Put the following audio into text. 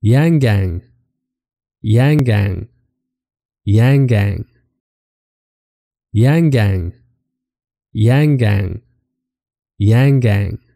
Yangang, Yangang, Yangang, Yangang, Yangang, Yangang.